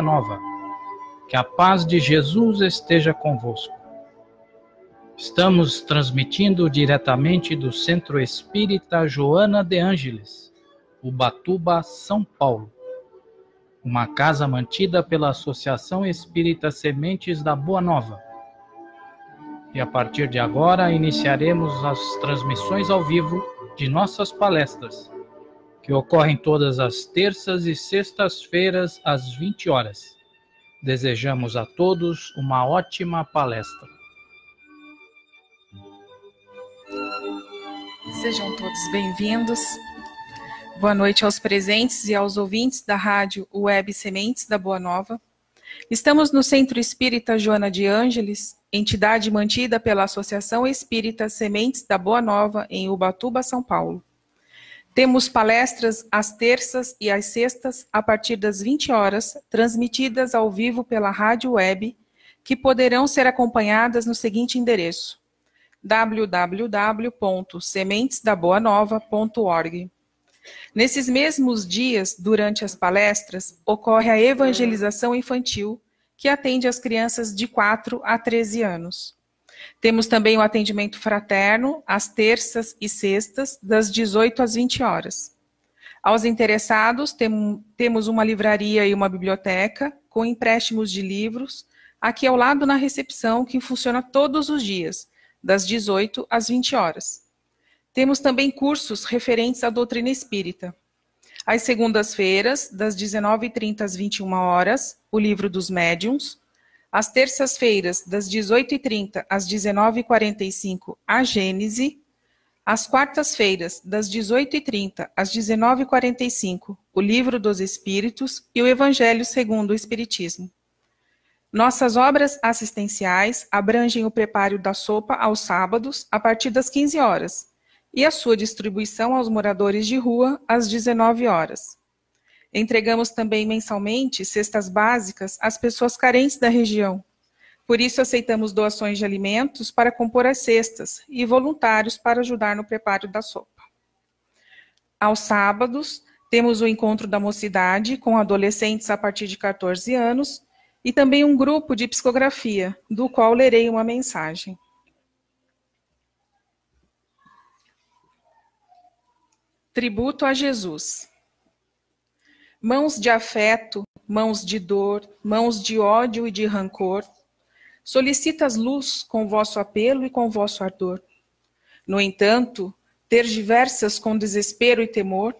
nova. Que a paz de Jesus esteja convosco. Estamos transmitindo diretamente do Centro Espírita Joana de Ângeles, Ubatuba, São Paulo. Uma casa mantida pela Associação Espírita Sementes da Boa Nova. E a partir de agora iniciaremos as transmissões ao vivo de nossas palestras que ocorrem todas as terças e sextas-feiras às 20 horas. Desejamos a todos uma ótima palestra. Sejam todos bem-vindos. Boa noite aos presentes e aos ouvintes da rádio Web Sementes da Boa Nova. Estamos no Centro Espírita Joana de Ângeles, entidade mantida pela Associação Espírita Sementes da Boa Nova, em Ubatuba, São Paulo. Temos palestras às terças e às sextas, a partir das 20 horas, transmitidas ao vivo pela rádio web, que poderão ser acompanhadas no seguinte endereço: www.sementesdaboanova.org. Nesses mesmos dias, durante as palestras, ocorre a evangelização infantil, que atende as crianças de 4 a 13 anos. Temos também o atendimento fraterno às terças e sextas, das 18 às 20 horas. Aos interessados, tem, temos uma livraria e uma biblioteca com empréstimos de livros, aqui ao lado na recepção, que funciona todos os dias, das 18 às 20 horas. Temos também cursos referentes à doutrina espírita. Às segundas-feiras, das 19h30 às 21 horas, o livro dos médiums. Às terças-feiras, das 18h30 às 19h45, a Gênese. Às quartas-feiras, das 18h30 às 19h45, o Livro dos Espíritos e o Evangelho segundo o Espiritismo. Nossas obras assistenciais abrangem o preparo da sopa aos sábados, a partir das 15 horas, e a sua distribuição aos moradores de rua às 19 horas. Entregamos também mensalmente cestas básicas às pessoas carentes da região. Por isso, aceitamos doações de alimentos para compor as cestas e voluntários para ajudar no preparo da sopa. Aos sábados, temos o encontro da mocidade com adolescentes a partir de 14 anos e também um grupo de psicografia, do qual lerei uma mensagem. Tributo a Jesus mãos de afeto, mãos de dor, mãos de ódio e de rancor. Solicitas luz com vosso apelo e com vosso ardor. No entanto, ter diversas com desespero e temor,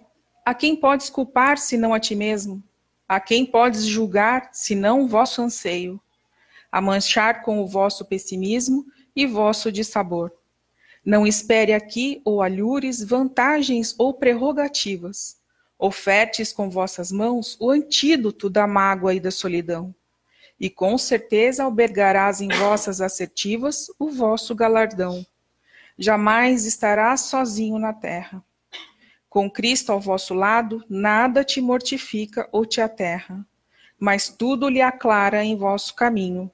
a quem podes culpar senão a ti mesmo? A quem podes julgar senão o vosso anseio? A manchar com o vosso pessimismo e vosso dissabor. Não espere aqui ou alhures vantagens ou prerrogativas Ofertes com vossas mãos o antídoto da mágoa e da solidão, e com certeza albergarás em vossas assertivas o vosso galardão. Jamais estarás sozinho na terra. Com Cristo ao vosso lado, nada te mortifica ou te aterra, mas tudo lhe aclara em vosso caminho.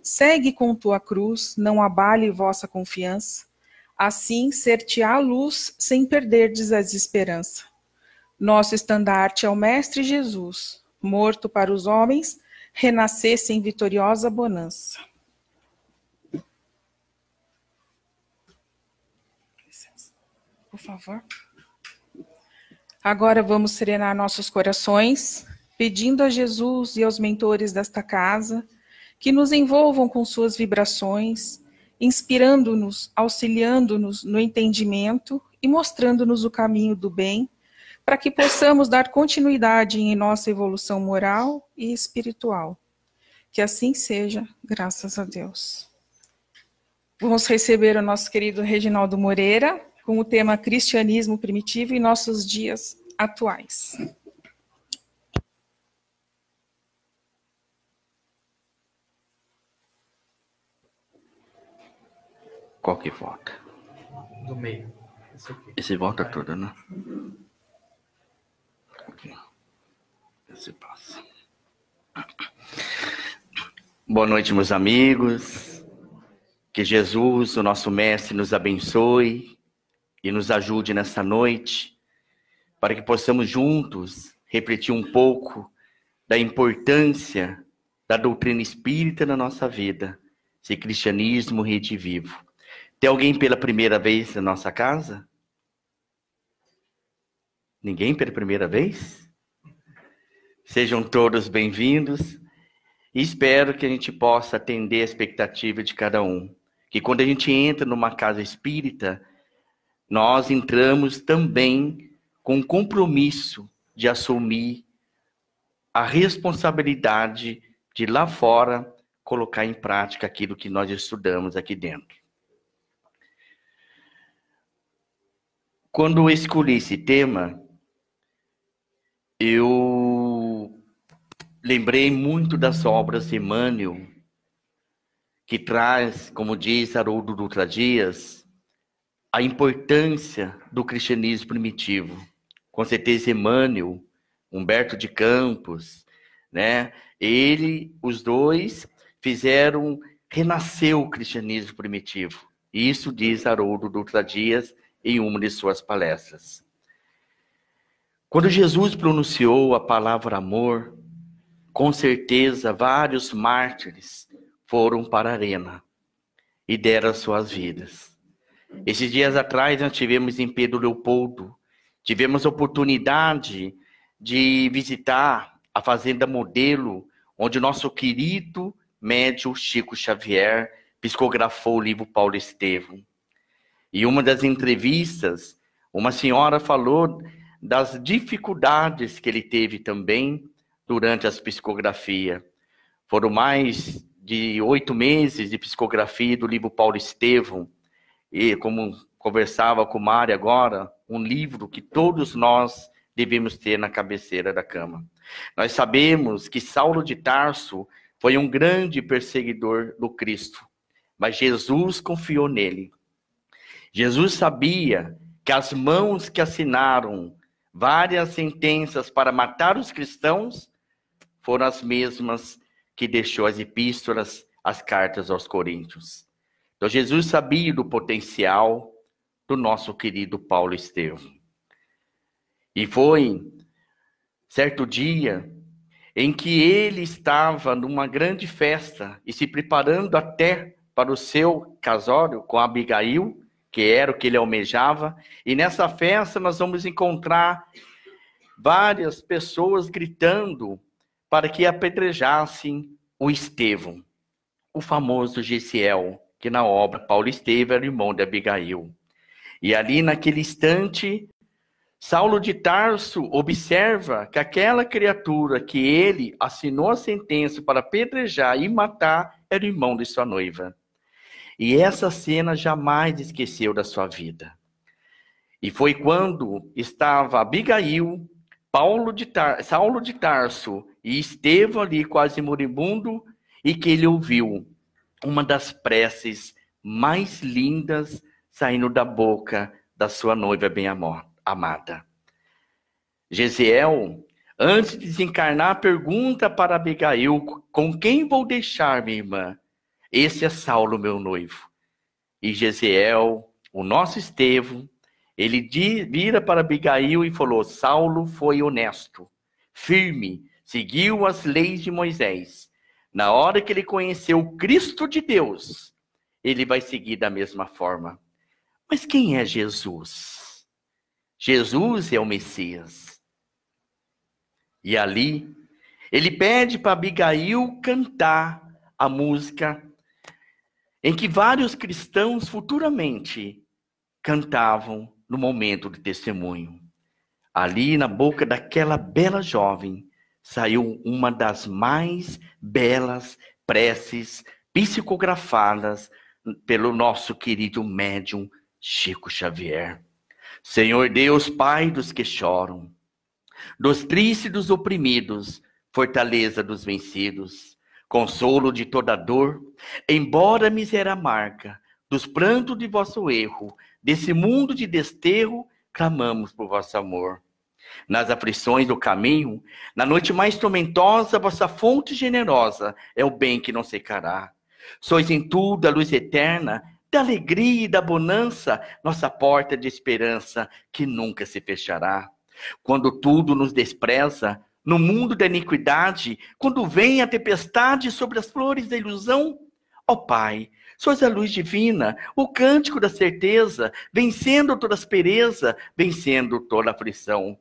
Segue com tua cruz, não abale vossa confiança, assim ser-te-á luz sem perderdes as esperança. Nosso estandarte é o Mestre Jesus, morto para os homens, renascesse em vitoriosa bonança. Por favor. Agora vamos serenar nossos corações, pedindo a Jesus e aos mentores desta casa que nos envolvam com suas vibrações, inspirando-nos, auxiliando-nos no entendimento e mostrando-nos o caminho do bem para que possamos dar continuidade em nossa evolução moral e espiritual. Que assim seja, graças a Deus. Vamos receber o nosso querido Reginaldo Moreira com o tema Cristianismo Primitivo em nossos dias atuais. Qual que vota? É Do meio. Esse, aqui. Esse é vota tudo, né? Uhum. se passa. Boa noite, meus amigos. Que Jesus, o nosso Mestre, nos abençoe e nos ajude nessa noite, para que possamos juntos refletir um pouco da importância da doutrina espírita na nossa vida, esse cristianismo rede vivo. Tem alguém pela primeira vez na nossa casa? Ninguém pela primeira vez? Sejam todos bem-vindos e espero que a gente possa atender a expectativa de cada um. Que quando a gente entra numa casa espírita, nós entramos também com o compromisso de assumir a responsabilidade de lá fora colocar em prática aquilo que nós estudamos aqui dentro. Quando eu escolhi esse tema, eu lembrei muito das obras de Emmanuel, que traz, como diz Haroldo Dutra Dias, a importância do cristianismo primitivo. Com certeza, Emmanuel, Humberto de Campos, né? Ele, os dois, fizeram renascer o cristianismo primitivo. Isso diz Haroldo Dutra Dias em uma de suas palestras. Quando Jesus pronunciou a palavra amor, com certeza, vários mártires foram para a arena e deram suas vidas. Esses dias atrás, nós tivemos em Pedro Leopoldo, tivemos oportunidade de visitar a Fazenda Modelo, onde o nosso querido médium Chico Xavier psicografou o livro Paulo Estevam. E uma das entrevistas, uma senhora falou das dificuldades que ele teve também durante as psicografia. Foram mais de oito meses de psicografia do livro Paulo Estevam, e como conversava com o Mário agora, um livro que todos nós devemos ter na cabeceira da cama. Nós sabemos que Saulo de Tarso foi um grande perseguidor do Cristo, mas Jesus confiou nele. Jesus sabia que as mãos que assinaram várias sentenças para matar os cristãos foram as mesmas que deixou as epístolas, as cartas aos Coríntios. Então, Jesus sabia do potencial do nosso querido Paulo Estevão. E foi certo dia em que ele estava numa grande festa e se preparando até para o seu casório com Abigail, que era o que ele almejava. E nessa festa nós vamos encontrar várias pessoas gritando para que apedrejassem o Estevão, o famoso Gesiel, que na obra Paulo Estevão era irmão de Abigail. E ali naquele instante, Saulo de Tarso observa que aquela criatura que ele assinou a sentença para apedrejar e matar era irmão de sua noiva. E essa cena jamais esqueceu da sua vida. E foi quando estava Abigail, Paulo de Tar Saulo de Tarso e esteve ali quase moribundo e que ele ouviu uma das preces mais lindas saindo da boca da sua noiva bem amada. Gesiel, antes de desencarnar, pergunta para Abigail: Com quem vou deixar, minha irmã? Esse é Saulo, meu noivo. E Gesiel, o nosso Estevão, ele vira para Abigail e falou: Saulo foi honesto, firme, seguiu as leis de Moisés. Na hora que ele conheceu o Cristo de Deus, ele vai seguir da mesma forma. Mas quem é Jesus? Jesus é o Messias. E ali, ele pede para Abigail cantar a música em que vários cristãos futuramente cantavam no momento do testemunho. Ali na boca daquela bela jovem, saiu uma das mais belas preces psicografadas pelo nosso querido médium Chico Xavier. Senhor Deus, Pai dos que choram, dos tristes dos oprimidos, fortaleza dos vencidos, consolo de toda dor, embora miséria marca, dos prantos de vosso erro, desse mundo de desterro, clamamos por vosso amor. Nas aflições do caminho, na noite mais tormentosa, vossa fonte generosa é o bem que não secará. Sois em tudo a luz eterna, da alegria e da bonança, nossa porta de esperança que nunca se fechará. Quando tudo nos despreza, no mundo da iniquidade, quando vem a tempestade sobre as flores da ilusão, ó Pai, sois a luz divina, o cântico da certeza, vencendo toda aspereza, vencendo toda aflição.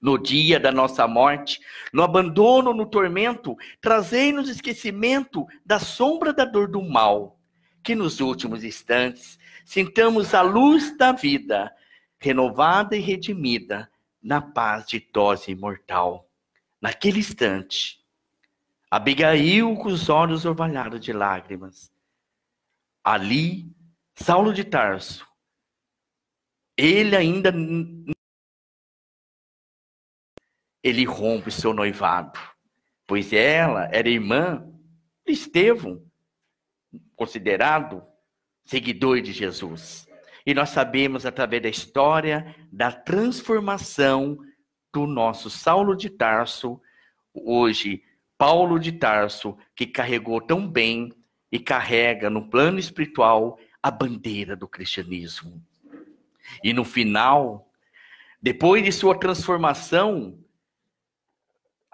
No dia da nossa morte, no abandono, no tormento, trazei-nos esquecimento da sombra da dor do mal, que nos últimos instantes sintamos a luz da vida, renovada e redimida na paz de dose imortal. Naquele instante, Abigail, com os olhos orvalhados de lágrimas, ali, Saulo de Tarso, ele ainda ele rompe seu noivado, pois ela era irmã de Estevão, considerado seguidor de Jesus. E nós sabemos através da história da transformação do nosso Saulo de Tarso, hoje Paulo de Tarso, que carregou tão bem e carrega no plano espiritual a bandeira do cristianismo. E no final, depois de sua transformação,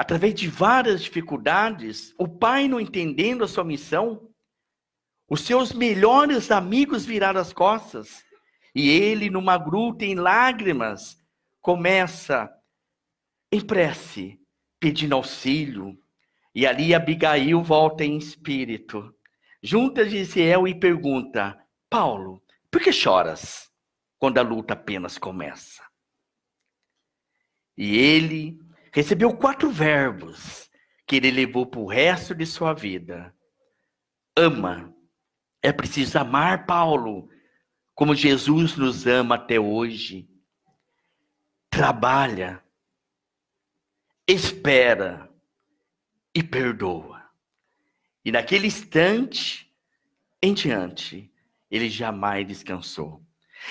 através de várias dificuldades, o pai não entendendo a sua missão, os seus melhores amigos viraram as costas, e ele, numa gruta em lágrimas, começa em prece, pedindo auxílio. E ali Abigail volta em espírito, junta Gisiel e pergunta: Paulo, por que choras quando a luta apenas começa? E ele recebeu quatro verbos que ele levou para o resto de sua vida. Ama. É preciso amar Paulo, como Jesus nos ama até hoje. Trabalha, espera e perdoa. E naquele instante em diante, ele jamais descansou.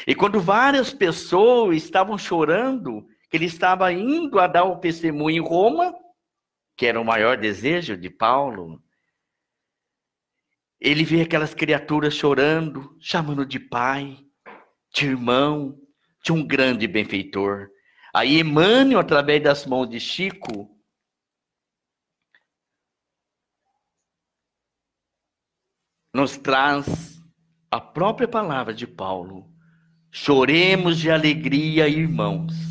E quando várias pessoas estavam chorando ele estava indo a dar o testemunho em Roma, que era o maior desejo de Paulo. Ele vê aquelas criaturas chorando, chamando de pai, de irmão, de um grande benfeitor. Aí Emmanuel, através das mãos de Chico, nos traz a própria palavra de Paulo. Choremos de alegria, irmãos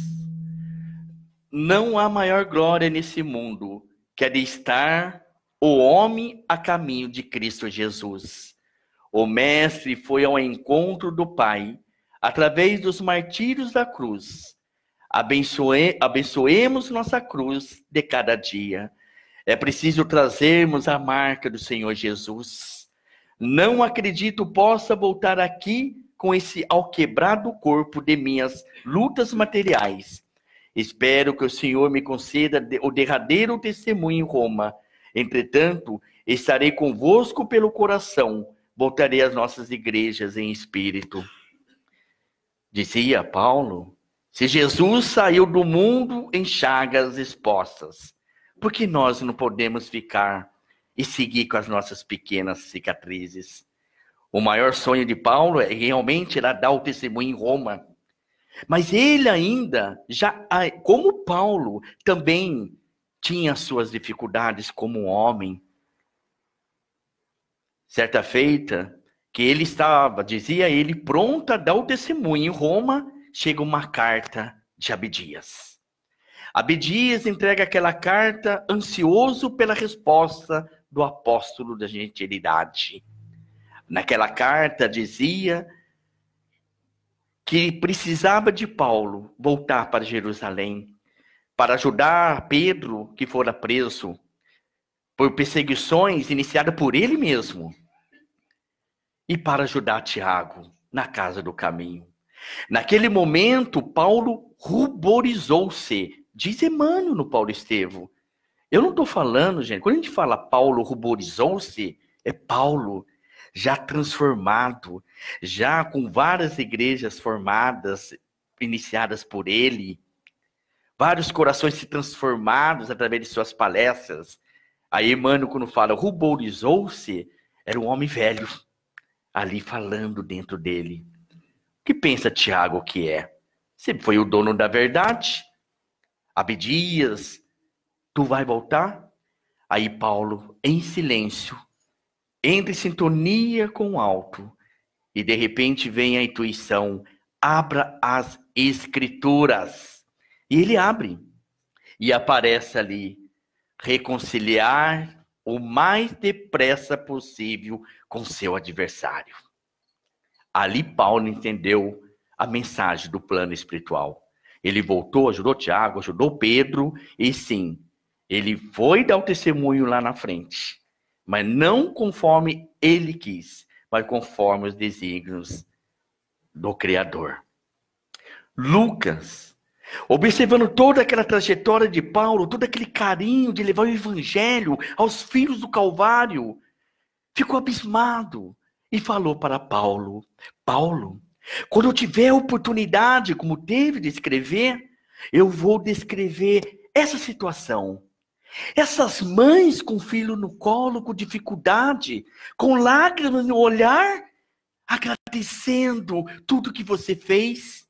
não há maior glória nesse mundo que a de estar o homem a caminho de Cristo Jesus. O Mestre foi ao encontro do Pai através dos martírios da cruz. Abençoe, abençoemos nossa cruz de cada dia. É preciso trazermos a marca do Senhor Jesus. Não acredito possa voltar aqui com esse alquebrado corpo de minhas lutas materiais Espero que o Senhor me conceda o derradeiro testemunho em Roma. Entretanto, estarei convosco pelo coração, voltarei às nossas igrejas em espírito. Dizia Paulo: se Jesus saiu do mundo em chagas expostas, por que nós não podemos ficar e seguir com as nossas pequenas cicatrizes? O maior sonho de Paulo é realmente dar o testemunho em Roma mas ele ainda, já, como Paulo, também tinha suas dificuldades como homem. Certa feita, que ele estava, dizia ele, pronta a dar o testemunho em Roma, chega uma carta de Abidias. Abidias entrega aquela carta ansioso pela resposta do apóstolo da gentilidade. Naquela carta dizia que precisava de Paulo voltar para Jerusalém para ajudar Pedro, que fora preso por perseguições iniciadas por ele mesmo, e para ajudar Tiago na casa do caminho. Naquele momento, Paulo ruborizou-se, diz Emmanuel no Paulo Estevo. Eu não estou falando, gente, quando a gente fala Paulo ruborizou-se, é Paulo já transformado, já com várias igrejas formadas, iniciadas por ele, vários corações se transformados através de suas palestras. Aí Emmanuel, quando fala, ruborizou-se, era um homem velho, ali falando dentro dele. O que pensa Tiago que é? Você foi o dono da verdade? Abdias, tu vai voltar? Aí Paulo, em silêncio, entre em sintonia com o alto e de repente vem a intuição, abra as escrituras. E ele abre e aparece ali reconciliar o mais depressa possível com seu adversário. Ali Paulo entendeu a mensagem do plano espiritual. Ele voltou, ajudou Tiago, ajudou Pedro, e sim, ele foi dar o testemunho lá na frente mas não conforme ele quis, mas conforme os desígnios do Criador. Lucas, observando toda aquela trajetória de Paulo, todo aquele carinho de levar o evangelho aos filhos do Calvário, ficou abismado e falou para Paulo: Paulo, quando eu tiver oportunidade, como teve de escrever, eu vou descrever essa situação essas mães com filho no colo, com dificuldade, com lágrimas no olhar, agradecendo tudo que você fez.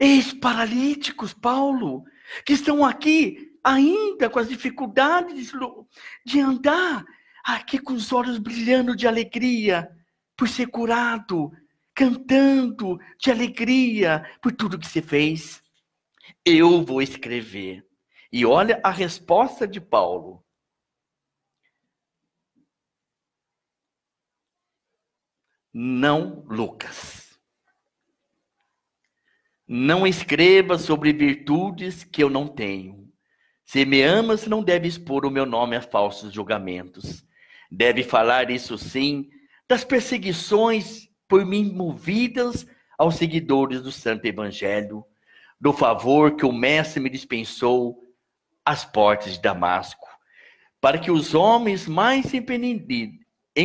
ex paralíticos, Paulo, que estão aqui ainda com as dificuldades de andar, aqui com os olhos brilhando de alegria por ser curado, cantando de alegria por tudo que você fez. Eu vou escrever e olha a resposta de Paulo. Não, Lucas. Não escreva sobre virtudes que eu não tenho. Se me amas, não deve expor o meu nome a falsos julgamentos. Deve falar isso sim das perseguições por mim movidas aos seguidores do Santo Evangelho, do favor que o Mestre me dispensou as portas de Damasco, para que os homens mais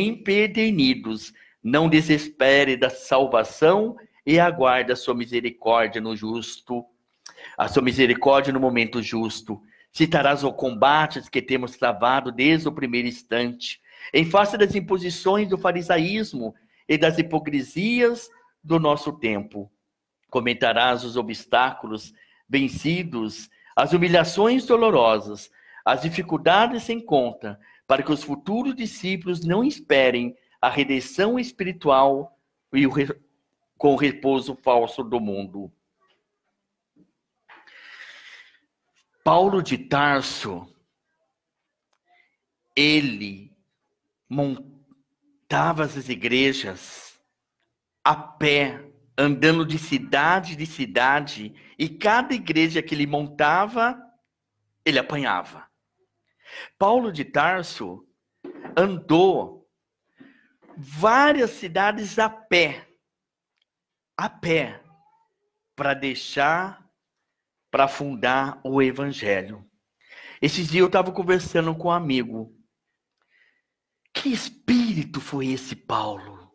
empedernidos não desesperem da salvação e aguardem a sua misericórdia no justo, a sua misericórdia no momento justo. Citarás o combate que temos travado desde o primeiro instante, em face das imposições do farisaísmo e das hipocrisias do nosso tempo. Comentarás os obstáculos vencidos as humilhações dolorosas, as dificuldades sem conta, para que os futuros discípulos não esperem a redenção espiritual e o re... com o repouso falso do mundo. Paulo de Tarso, ele montava as igrejas a pé, andando de cidade em cidade, e cada igreja que ele montava, ele apanhava. Paulo de Tarso andou várias cidades a pé, a pé, para deixar, para fundar o evangelho. Esses dias eu estava conversando com um amigo. Que espírito foi esse Paulo?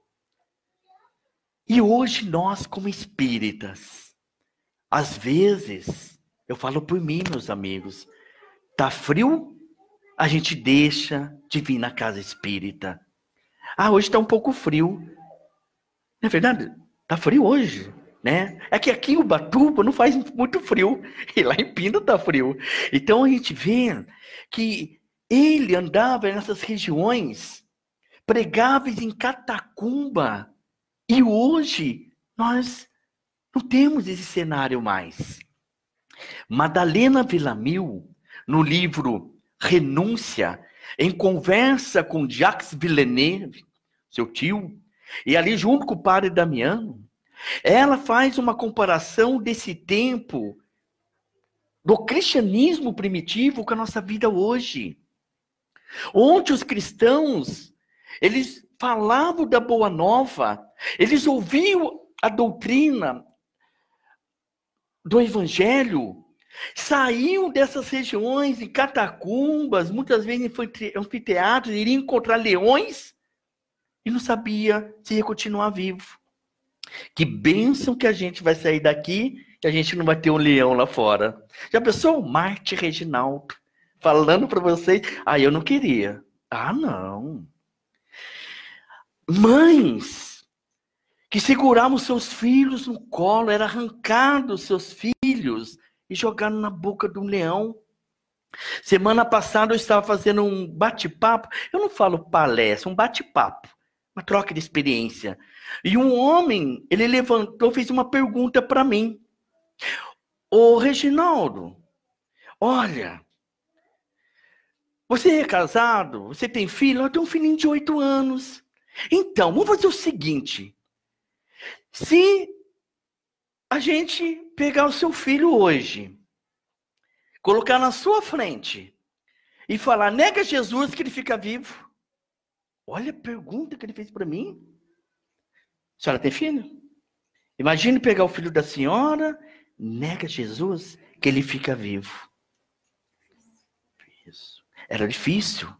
E hoje nós, como espíritas, às vezes, eu falo por mim, meus amigos, tá frio, a gente deixa de vir na casa espírita. Ah, hoje está um pouco frio. Não é verdade? Tá frio hoje, né? É que aqui em Ubatuba não faz muito frio, e lá em Pinda tá frio. Então a gente vê que ele andava nessas regiões, pregava em catacumba, e hoje nós não temos esse cenário mais. Madalena Villamil, no livro Renúncia, em conversa com Jacques Villeneuve, seu tio, e ali junto com o padre Damiano, ela faz uma comparação desse tempo do cristianismo primitivo com a nossa vida hoje. Onde os cristãos, eles falavam da boa nova, eles ouviam a doutrina, do evangelho saíam dessas regiões, em catacumbas, muitas vezes em anfiteatros, iriam encontrar leões e não sabia se ia continuar vivo. Que bênção que a gente vai sair daqui e a gente não vai ter um leão lá fora. Já pensou? Marte Reginaldo falando para vocês. Ah, eu não queria. Ah, não. Mães que seguravam seus filhos no colo, era arrancado os seus filhos e jogado na boca de um leão. Semana passada eu estava fazendo um bate-papo, eu não falo palestra, um bate-papo, uma troca de experiência. E um homem, ele levantou, fez uma pergunta para mim. Ô Reginaldo, olha, você é casado? Você tem filho? Eu tenho um filhinho de oito anos. Então, vamos fazer o seguinte: se a gente pegar o seu filho hoje, colocar na sua frente e falar, nega Jesus que ele fica vivo. Olha a pergunta que ele fez para mim. A senhora tem filho? Imagine pegar o filho da senhora, nega Jesus que ele fica vivo. Isso. Era difícil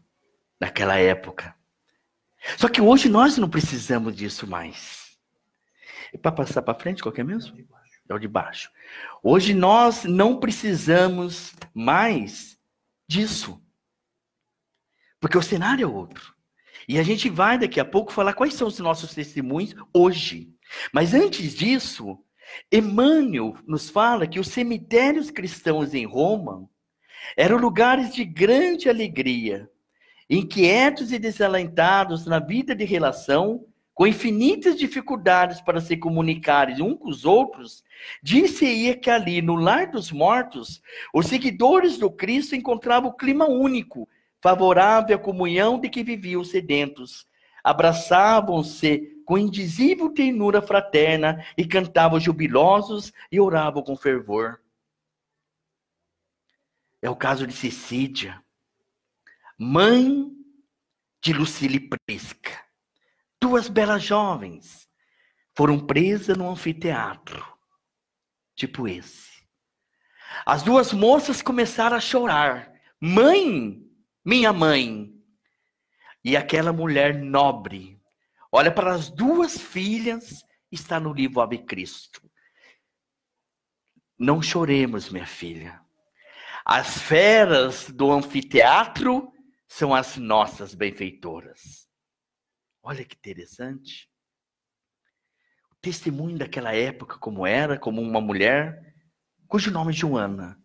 naquela época. Só que hoje nós não precisamos disso mais. E é para passar para frente, qual que é mesmo? É o de baixo. Hoje nós não precisamos mais disso. Porque o cenário é outro. E a gente vai daqui a pouco falar quais são os nossos testemunhos hoje. Mas antes disso, Emmanuel nos fala que os cemitérios cristãos em Roma eram lugares de grande alegria, inquietos e desalentados na vida de relação com infinitas dificuldades para se comunicarem uns com os outros, disse-ia que ali, no lar dos mortos, os seguidores do Cristo encontravam o clima único, favorável à comunhão de que viviam os sedentos. Abraçavam-se com indizível ternura fraterna e cantavam jubilosos e oravam com fervor. É o caso de Cecília, mãe de Lucille Prisca Duas belas jovens foram presas num anfiteatro, tipo esse. As duas moças começaram a chorar. Mãe, minha mãe. E aquela mulher nobre olha para as duas filhas, está no livro Ave Cristo. Não choremos, minha filha. As feras do anfiteatro são as nossas benfeitoras. Olha que interessante. O testemunho daquela época, como era, como uma mulher, cujo nome é Joana,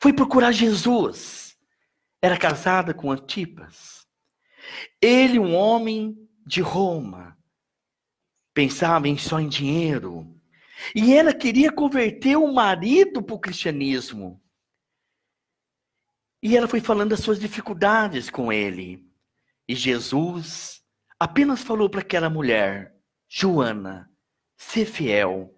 foi procurar Jesus. Era casada com Antipas. Ele, um homem de Roma, pensava em só em dinheiro. E ela queria converter o marido para o cristianismo. E ela foi falando das suas dificuldades com ele. E Jesus apenas falou para aquela mulher, Joana, ser fiel.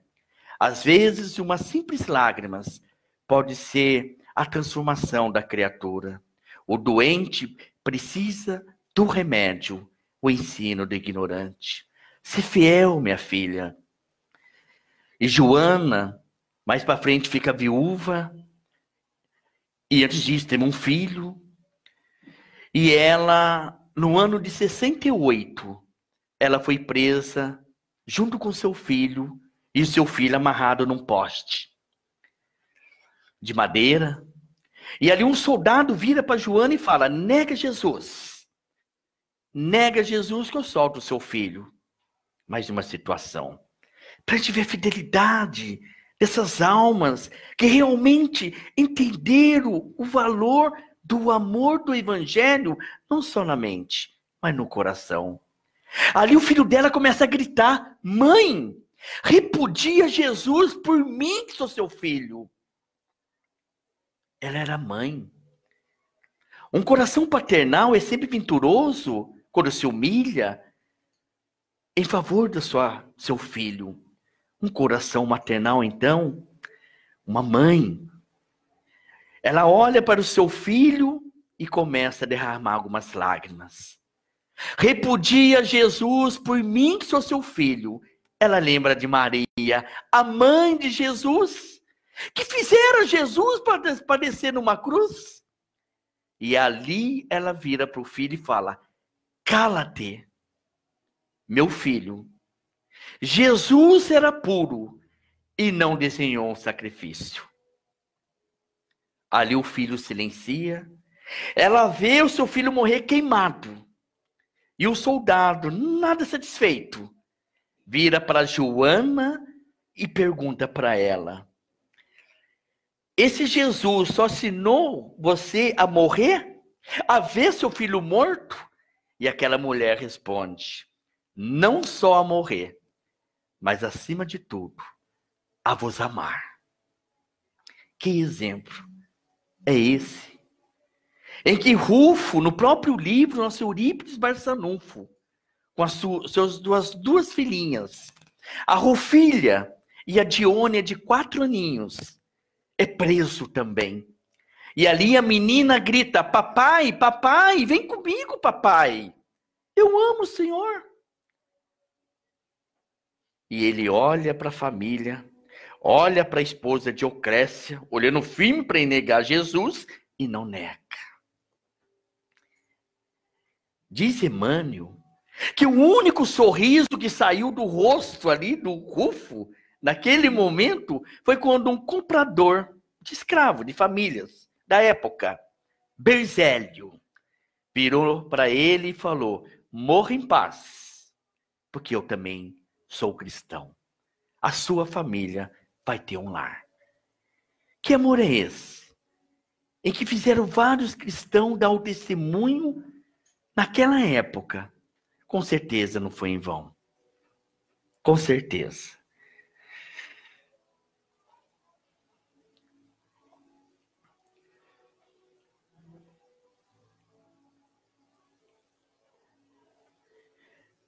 Às vezes, umas simples lágrimas pode ser a transformação da criatura. O doente precisa do remédio, o ensino do ignorante. Ser fiel, minha filha. E Joana, mais para frente, fica viúva. E antes disso, tem um filho. E ela no ano de 68, ela foi presa junto com seu filho e seu filho amarrado num poste de madeira. E ali um soldado vira para Joana e fala: nega Jesus. Nega Jesus que eu solto o seu filho. Mais uma situação. Para a gente ver a fidelidade dessas almas que realmente entenderam o valor do amor do evangelho, não só na mente, mas no coração. Ali o filho dela começa a gritar: Mãe, repudia Jesus por mim, que sou seu filho. Ela era mãe. Um coração paternal é sempre venturoso quando se humilha em favor do sua, seu filho. Um coração maternal, então, uma mãe ela olha para o seu filho e começa a derramar algumas lágrimas. Repudia Jesus por mim, que sou seu filho. Ela lembra de Maria, a mãe de Jesus, que fizeram Jesus padecer numa cruz. E ali ela vira para o filho e fala: Cala-te, meu filho. Jesus era puro e não desenhou um sacrifício. Ali o filho silencia. Ela vê o seu filho morrer queimado. E o soldado, nada satisfeito, vira para Joana e pergunta para ela: Esse Jesus só assinou você a morrer? A ver seu filho morto? E aquela mulher responde: Não só a morrer, mas acima de tudo, a vos amar. Que exemplo! é esse. Em que Rufo, no próprio livro, nosso Eurípides Barçanufo, com as suas duas, duas filhinhas, a Rufilha e a Diônia de quatro aninhos, é preso também. E ali a menina grita: Papai, papai, vem comigo, papai. Eu amo o Senhor. E ele olha para a família olha para a esposa de Ocrécia, olhando firme para negar Jesus e não nega. Diz Emmanuel que o único sorriso que saiu do rosto ali do Rufo, naquele momento, foi quando um comprador de escravo, de famílias da época, Berzélio, virou para ele e falou: Morra em paz, porque eu também sou cristão. A sua família vai ter um lar. Que amor é esse? Em que fizeram vários cristãos dar o testemunho naquela época. Com certeza não foi em vão. Com certeza.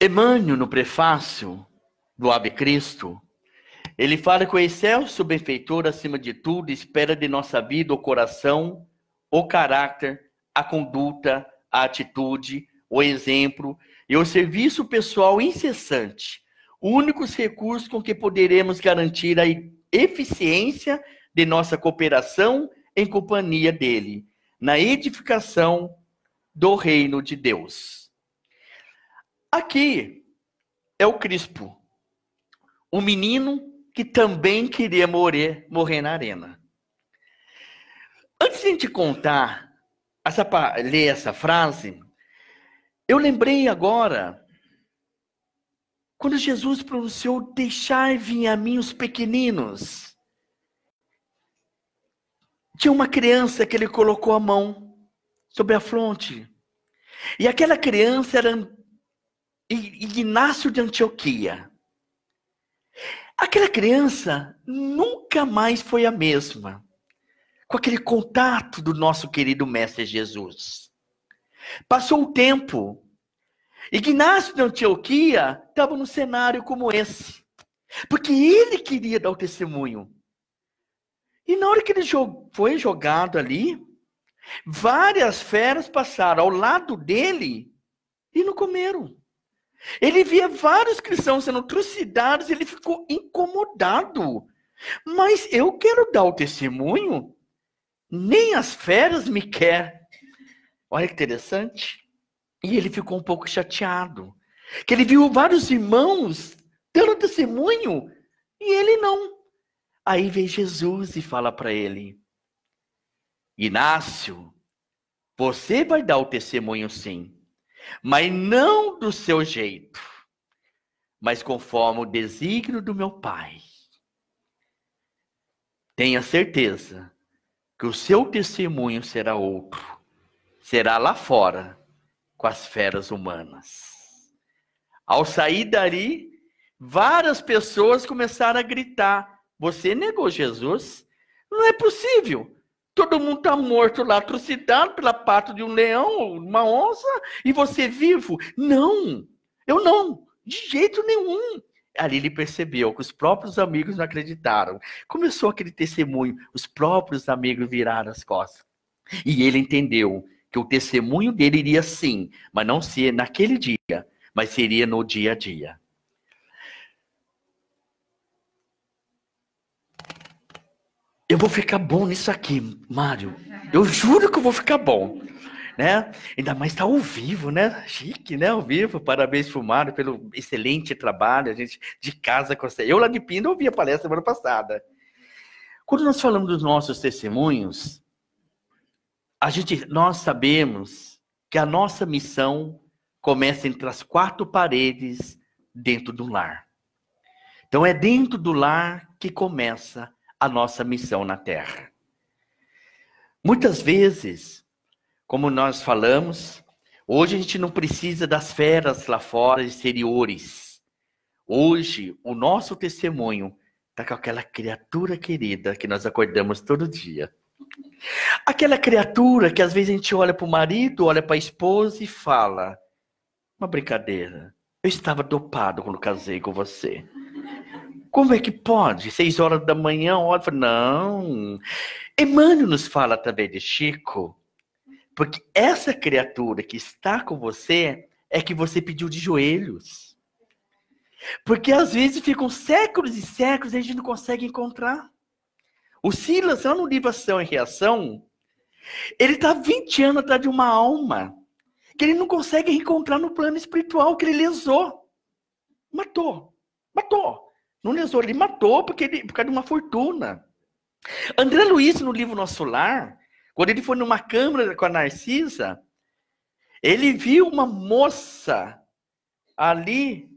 Emmanuel, no prefácio do Ave Cristo, ele fala que o excelso benfeitor, acima de tudo, espera de nossa vida o coração, o caráter, a conduta, a atitude, o exemplo e o serviço pessoal incessante, únicos recursos com que poderemos garantir a eficiência de nossa cooperação em companhia dele, na edificação do reino de Deus. Aqui é o Crispo, o menino que também queria morrer, morrer na arena. Antes de a gente contar, essa, ler essa frase, eu lembrei agora, quando Jesus pronunciou: Deixai vir a mim os pequeninos. Tinha uma criança que ele colocou a mão sobre a fronte. E aquela criança era Ignácio de Antioquia. Aquela criança nunca mais foi a mesma com aquele contato do nosso querido Mestre Jesus. Passou o tempo. Ignácio de Antioquia estava num cenário como esse. Porque ele queria dar o testemunho. E na hora que ele foi jogado ali, várias feras passaram ao lado dele e não comeram. Ele via vários cristãos sendo trucidados, ele ficou incomodado. Mas eu quero dar o testemunho, nem as feras me quer. Olha que interessante. E ele ficou um pouco chateado, que ele viu vários irmãos dando testemunho e ele não. Aí vem Jesus e fala para ele: Inácio, você vai dar o testemunho sim mas não do seu jeito, mas conforme o desígnio do meu Pai. Tenha certeza que o seu testemunho será outro, será lá fora, com as feras humanas. Ao sair dali, várias pessoas começaram a gritar: Você negou Jesus? Não é possível! Todo mundo está morto lá, atrocidado pela pata de um leão, uma onça, e você vivo? Não, eu não, de jeito nenhum. Ali ele percebeu que os próprios amigos não acreditaram. Começou aquele testemunho, os próprios amigos viraram as costas. E ele entendeu que o testemunho dele iria sim, mas não ser naquele dia, mas seria no dia a dia. eu vou ficar bom nisso aqui, Mário. Eu juro que eu vou ficar bom. Né? Ainda mais está ao vivo, né? Chique, né? Ao vivo. Parabéns para Mário pelo excelente trabalho. A gente de casa consegue. Eu lá de Pinda ouvi a palestra semana passada. Quando nós falamos dos nossos testemunhos, a gente, nós sabemos que a nossa missão começa entre as quatro paredes dentro do lar. Então é dentro do lar que começa a nossa missão na Terra. Muitas vezes, como nós falamos, hoje a gente não precisa das feras lá fora, exteriores. Hoje, o nosso testemunho está com aquela criatura querida que nós acordamos todo dia. Aquela criatura que às vezes a gente olha para o marido, olha para a esposa e fala: Uma brincadeira, eu estava dopado quando casei com você. Como é que pode? Seis horas da manhã, hora. Não. Emmanuel nos fala também de Chico, porque essa criatura que está com você é que você pediu de joelhos. Porque às vezes ficam séculos e séculos e a gente não consegue encontrar. O Silas, lá no livro Ação e Reação, ele está 20 anos atrás de uma alma que ele não consegue encontrar no plano espiritual que ele lesou. Matou. Matou. Nunes Ouro, ele matou porque ele, por causa de uma fortuna. André Luiz, no livro Nosso Lar, quando ele foi numa câmara com a Narcisa, ele viu uma moça ali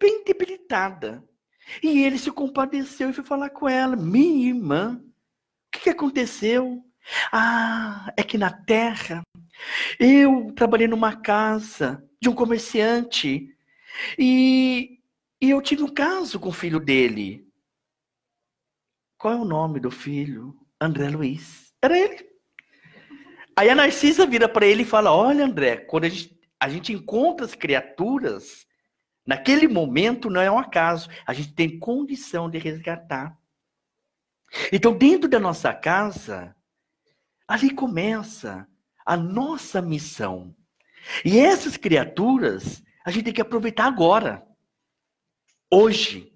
bem debilitada. E ele se compadeceu e foi falar com ela: Minha irmã, o que, que aconteceu? Ah, é que na terra eu trabalhei numa casa de um comerciante e e eu tive um caso com o filho dele. Qual é o nome do filho? André Luiz. Era ele. Aí a Narcisa vira para ele e fala: Olha, André, quando a gente, a gente encontra as criaturas, naquele momento não é um acaso. A gente tem condição de resgatar. Então, dentro da nossa casa, ali começa a nossa missão. E essas criaturas, a gente tem que aproveitar agora hoje.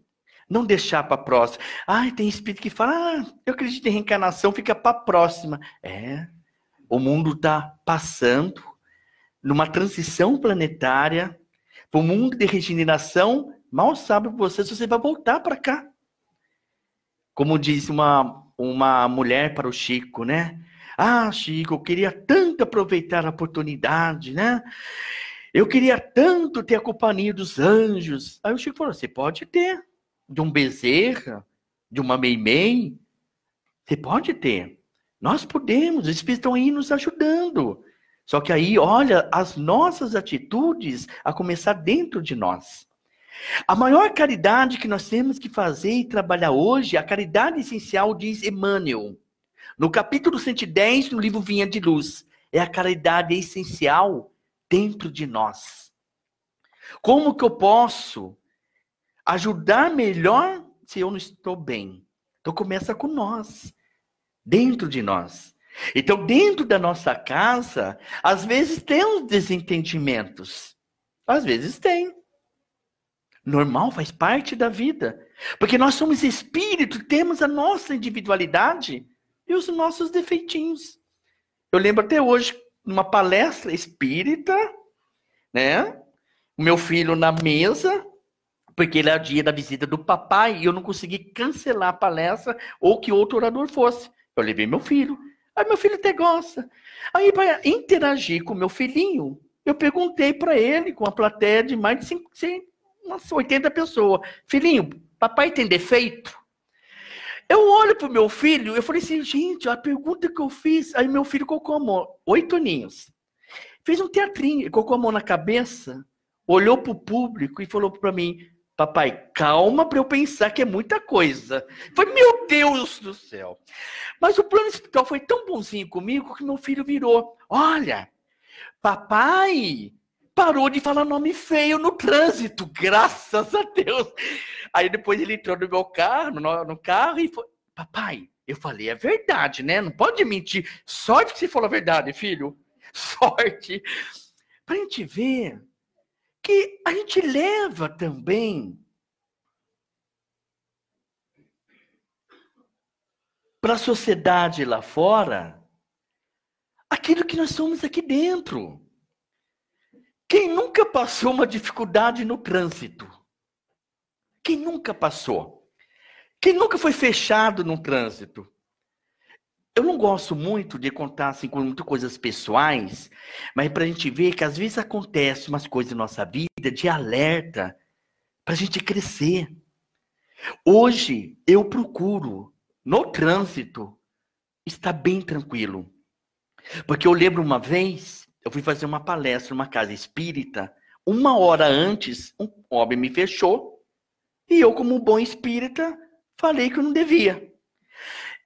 Não deixar para próxima. Ah, tem espírito que fala, ah, eu acredito em reencarnação, fica para próxima. É, o mundo está passando numa transição planetária para o mundo de regeneração. Mal sabe você se você vai voltar para cá. Como diz uma, uma mulher para o Chico, né? Ah, Chico, eu queria tanto aproveitar a oportunidade, né? Eu queria tanto ter a companhia dos anjos. Aí o Chico falou: você pode ter. De um bezerra, de uma meimei. Você pode ter. Nós podemos, os Espíritos estão aí nos ajudando. Só que aí, olha, as nossas atitudes a começar dentro de nós. A maior caridade que nós temos que fazer e trabalhar hoje, a caridade essencial, diz Emmanuel. No capítulo 110, no livro Vinha de Luz, é a caridade essencial dentro de nós. Como que eu posso ajudar melhor se eu não estou bem? Então começa com nós, dentro de nós. Então, dentro da nossa casa, às vezes temos desentendimentos. Às vezes tem. Normal, faz parte da vida. Porque nós somos espírito, temos a nossa individualidade e os nossos defeitinhos. Eu lembro até hoje, numa palestra espírita, né? O meu filho na mesa, porque ele era é o dia da visita do papai e eu não consegui cancelar a palestra ou que outro orador fosse. Eu levei meu filho. Aí meu filho até gosta. Aí para interagir com meu filhinho, eu perguntei para ele, com a plateia de mais de 50, umas 80 pessoas, filhinho, papai tem defeito? Eu olho pro meu filho, eu falei assim, gente, a pergunta que eu fiz, aí meu filho colocou a mão, oito aninhos, fez um teatrinho, colocou a mão na cabeça, olhou pro público e falou para mim, papai, calma para eu pensar que é muita coisa. Foi meu Deus do céu. Mas o plano espiritual foi tão bonzinho comigo que meu filho virou, olha, papai parou de falar nome feio no trânsito, graças a Deus. Aí depois ele entrou no meu carro, no, no carro e foi, papai, eu falei, é verdade, né? Não pode mentir. Sorte que você falou a verdade, filho. Sorte. Para a gente ver que a gente leva também para a sociedade lá fora aquilo que nós somos aqui dentro. Quem nunca passou uma dificuldade no trânsito? Quem nunca passou? Quem nunca foi fechado no trânsito? Eu não gosto muito de contar assim com muitas coisas pessoais, mas para a gente ver que às vezes acontece umas coisas na nossa vida de alerta para a gente crescer. Hoje eu procuro no trânsito estar bem tranquilo, porque eu lembro uma vez eu fui fazer uma palestra numa casa espírita. Uma hora antes, um homem me fechou e eu, como bom espírita, falei que eu não devia.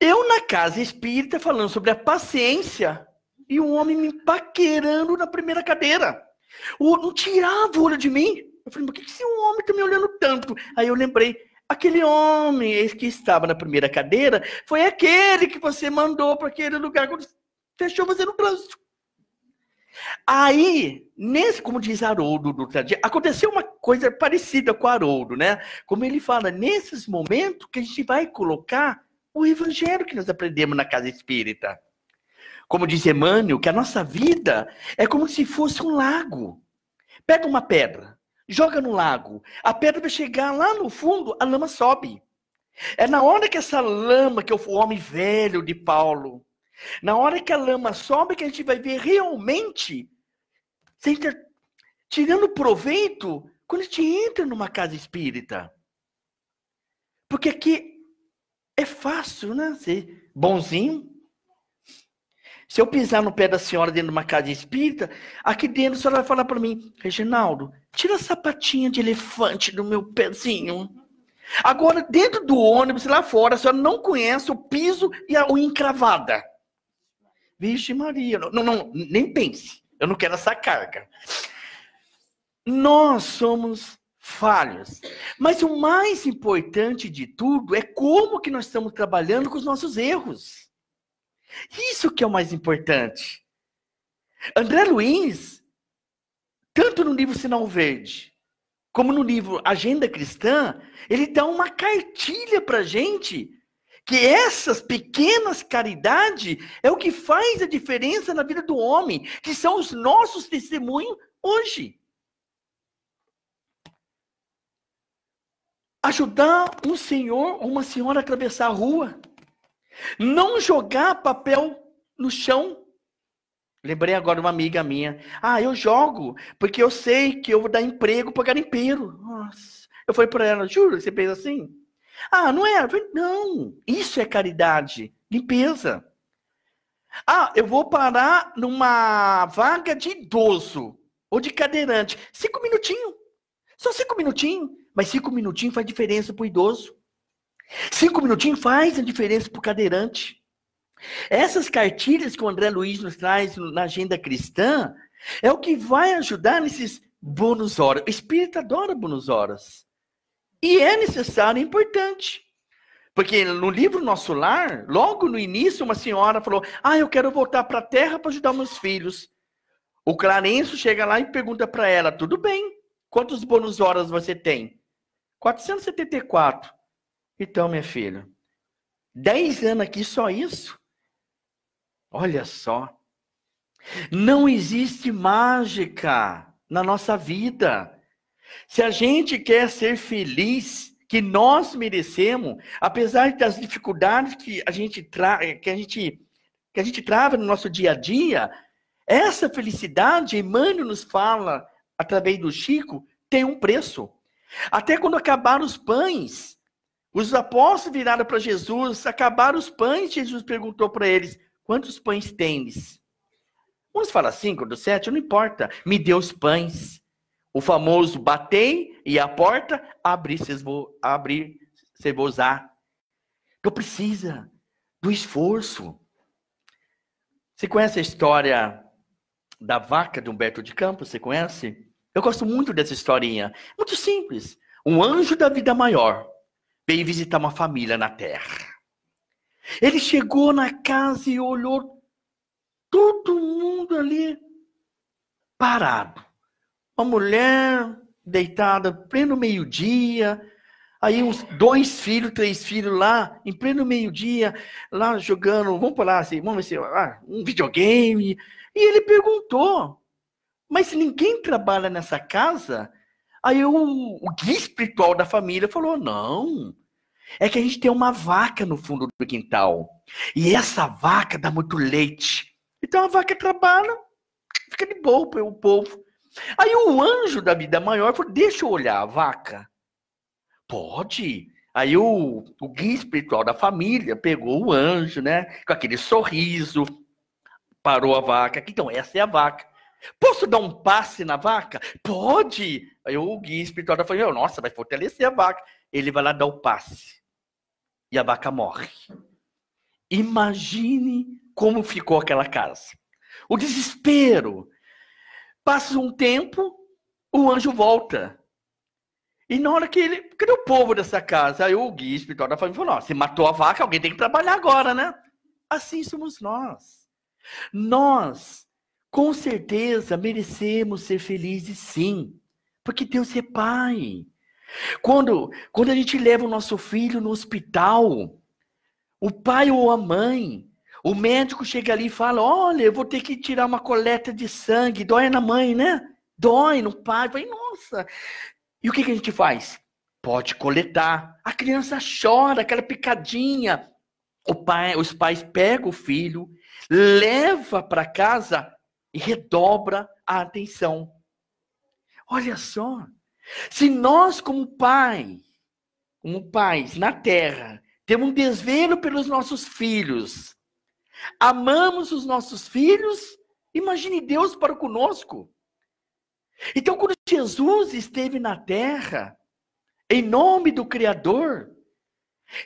Eu na casa espírita falando sobre a paciência e um homem me paquerando na primeira cadeira. O, não tirava o olho de mim. Eu falei, mas por que esse homem está me olhando tanto? Aí eu lembrei, aquele homem que estava na primeira cadeira foi aquele que você mandou para aquele lugar quando fechou você no trânsito. Aí, nesse, como diz Haroldo do Dias, aconteceu uma coisa parecida com Haroldo, né? Como ele fala, nesses momentos que a gente vai colocar o evangelho que nós aprendemos na casa espírita. Como diz Emmanuel, que a nossa vida é como se fosse um lago. Pega uma pedra, joga no lago, a pedra vai chegar lá no fundo, a lama sobe. É na hora que essa lama, que é o homem velho de Paulo, na hora que a lama sobe, que a gente vai ver realmente, sem ter, tirando proveito, quando a gente entra numa casa espírita. Porque aqui é fácil, né? Ser bonzinho. Se eu pisar no pé da senhora dentro de uma casa espírita, aqui dentro a senhora vai falar para mim, Reginaldo, tira a sapatinha de elefante do meu pezinho. Agora, dentro do ônibus, lá fora, a senhora não conhece o piso e a unha encravada. Vixe Maria, não, não, não, nem pense, eu não quero essa carga. Nós somos falhos. Mas o mais importante de tudo é como que nós estamos trabalhando com os nossos erros. Isso que é o mais importante. André Luiz, tanto no livro Sinal Verde, como no livro Agenda Cristã, ele dá uma cartilha para gente que essas pequenas caridades é o que faz a diferença na vida do homem, que são os nossos testemunhos hoje. Ajudar um senhor ou uma senhora a atravessar a rua. Não jogar papel no chão. Lembrei agora uma amiga minha. Ah, eu jogo, porque eu sei que eu vou dar emprego para garimpeiro. Nossa. Eu falei para ela, juro, você pensa assim? Ah, não é? Não, isso é caridade, limpeza. Ah, eu vou parar numa vaga de idoso ou de cadeirante. Cinco minutinhos. Só cinco minutinhos. Mas cinco minutinhos faz diferença para o idoso. Cinco minutinhos faz a diferença para o cadeirante. Essas cartilhas que o André Luiz nos traz na agenda cristã é o que vai ajudar nesses bônus horas. O espírito adora bônus horas. E é necessário e é importante. Porque no livro Nosso Lar, logo no início, uma senhora falou: Ah, eu quero voltar para a terra para ajudar meus filhos. O Clarenço chega lá e pergunta para ela: Tudo bem, quantos bônus horas você tem? 474. Então, minha filha, 10 anos aqui só isso? Olha só. Não existe mágica na nossa vida. Se a gente quer ser feliz, que nós merecemos, apesar das dificuldades que a gente tra que a gente que a gente trava no nosso dia a dia, essa felicidade, Emmanuel nos fala através do Chico, tem um preço. Até quando acabaram os pães, os apóstolos viraram para Jesus, acabaram os pães, Jesus perguntou para eles: quantos pães tens? Uns falam cinco, do sete, não importa. Me deu os pães. O famoso batei e a porta abrir, vocês vou abrir, você vou usar. Então precisa do esforço. Você conhece a história da vaca de Humberto de Campos? Você conhece? Eu gosto muito dessa historinha. Muito simples. Um anjo da vida maior veio visitar uma família na terra. Ele chegou na casa e olhou todo mundo ali parado. Uma mulher deitada, pleno meio-dia, aí uns dois filhos, três filhos lá, em pleno meio-dia, lá jogando, vamos falar assim, vamos ver ah, um videogame. E ele perguntou, mas ninguém trabalha nessa casa? Aí o, o guia espiritual da família falou, não, é que a gente tem uma vaca no fundo do quintal. E essa vaca dá muito leite. Então a vaca trabalha, fica de boa para o povo. Aí o anjo da vida maior falou: Deixa eu olhar a vaca. Pode. Aí o, o guia espiritual da família pegou o anjo, né? Com aquele sorriso, parou a vaca. Então, essa é a vaca. Posso dar um passe na vaca? Pode! Aí o guia espiritual da família, oh, nossa, vai fortalecer a vaca. Ele vai lá dar o passe. E a vaca morre. Imagine como ficou aquela casa. O desespero, Passa um tempo, o anjo volta. E na hora que ele. Cadê o povo dessa casa? Aí o guia espiritual da família falou: você matou a vaca, alguém tem que trabalhar agora, né? Assim somos nós. Nós, com certeza, merecemos ser felizes sim. Porque Deus é Pai. Quando, quando a gente leva o nosso filho no hospital, o pai ou a mãe o médico chega ali e fala: Olha, eu vou ter que tirar uma coleta de sangue, dói na mãe, né? Dói no pai. Vai, nossa. E o que, que a gente faz? Pode coletar. A criança chora, aquela picadinha. O pai, os pais pegam o filho, leva para casa e redobra a atenção. Olha só, se nós como pai, como pais na terra, temos um desvelo pelos nossos filhos, amamos os nossos filhos, imagine Deus para conosco. Então, quando Jesus esteve na terra, em nome do Criador,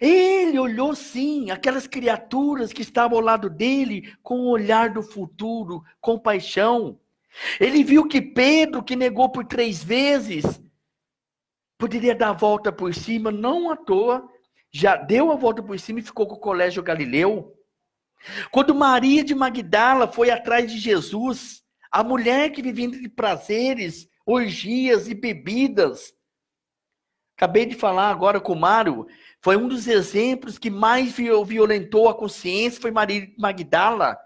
ele olhou sim aquelas criaturas que estavam ao lado dele com o olhar do futuro, com paixão. Ele viu que Pedro, que negou por três vezes, poderia dar a volta por cima, não à toa, já deu a volta por cima e ficou com o colégio Galileu. Quando Maria de Magdala foi atrás de Jesus, a mulher que vivia de prazeres, orgias e bebidas. Acabei de falar agora com o Mário, foi um dos exemplos que mais violentou a consciência, foi Maria de Magdala.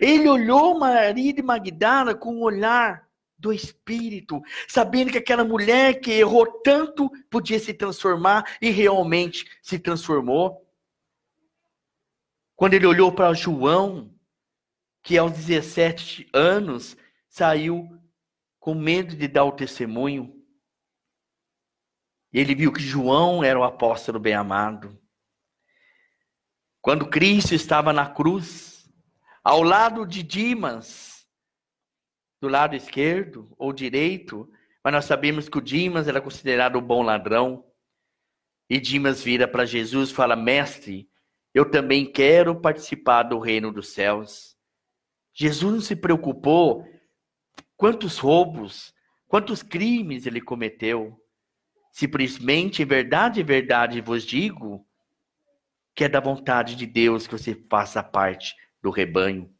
Ele olhou Maria de Magdala com o um olhar do Espírito, sabendo que aquela mulher que errou tanto podia se transformar e realmente se transformou. Quando ele olhou para João, que aos 17 anos saiu com medo de dar o testemunho, ele viu que João era o apóstolo bem-amado. Quando Cristo estava na cruz, ao lado de Dimas, do lado esquerdo ou direito, mas nós sabemos que o Dimas era considerado o bom ladrão. E Dimas vira para Jesus e fala: Mestre, eu também quero participar do reino dos céus. Jesus não se preocupou quantos roubos, quantos crimes ele cometeu. Simplesmente, verdade, verdade vos digo, que é da vontade de Deus que você faça parte do rebanho.